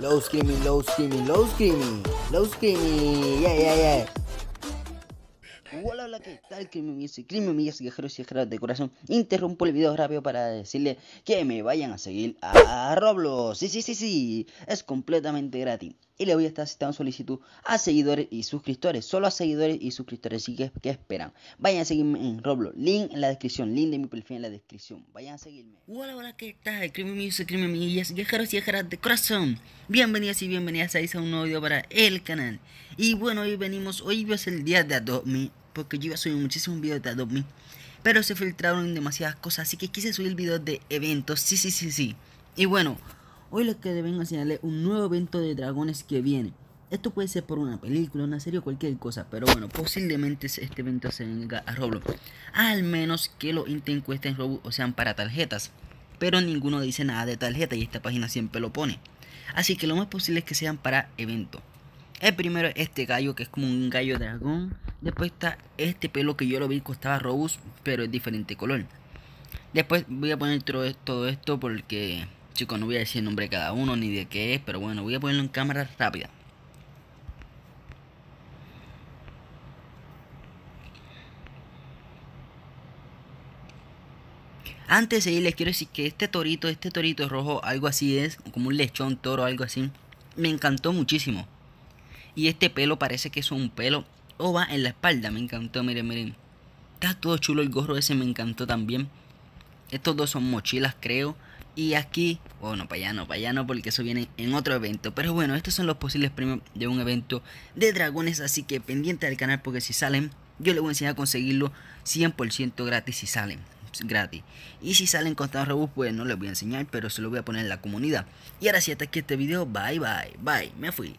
Low screaming, low screaming, low screaming, low screaming, yeah, yeah, yeah. Hola, hola, ¿qué tal? Crimen, yo soy Crimen, yo soy Guerrero, y de Corazón. Interrumpo el video rápido para decirle que me vayan a seguir a Roblox. Sí, sí, sí, sí, es completamente gratis y le voy a estar aceptando solicitud a seguidores y suscriptores, solo a seguidores y suscriptores. Así que, esperan? Vayan a seguirme en Roblox, link en la descripción, link de mi perfil en la descripción. Vayan a seguirme. Hola, hola, ¿qué tal? Y viajeros y viajeras de corazón. Bienvenidos y bienvenidas a un nuevo video para el canal. Y bueno, hoy venimos, hoy es el día de Adobe porque yo iba a subir muchísimos videos de Adobe Pero se filtraron demasiadas cosas, así que quise subir el video de eventos, sí, sí, sí, sí. Y bueno, Hoy les que vengo a un nuevo evento de dragones que viene. Esto puede ser por una película, una serie o cualquier cosa, pero bueno, posiblemente este evento se venga a Roblox. Al menos que los intenten cuesten Robux o sean para tarjetas. Pero ninguno dice nada de tarjeta y esta página siempre lo pone. Así que lo más posible es que sean para evento. El primero es este gallo que es como un gallo dragón. Después está este pelo que yo lo vi costaba Robux, pero es diferente color. Después voy a poner todo esto porque no voy a decir el nombre de cada uno ni de qué es, pero bueno, voy a ponerlo en cámara rápida. Antes de ir les quiero decir que este torito, este torito rojo, algo así es, como un lechón toro, algo así, me encantó muchísimo. Y este pelo parece que es un pelo o va en la espalda, me encantó, miren, miren. Está todo chulo el gorro ese, me encantó también. Estos dos son mochilas, creo. Y aquí, bueno, para allá no, para allá no, porque eso viene en otro evento. Pero bueno, estos son los posibles premios de un evento de dragones. Así que pendiente del canal, porque si salen, yo les voy a enseñar a conseguirlo 100% gratis si salen gratis. Y si salen con los robots, pues no les voy a enseñar, pero se lo voy a poner en la comunidad. Y ahora sí, hasta aquí este video. Bye, bye, bye. Me fui.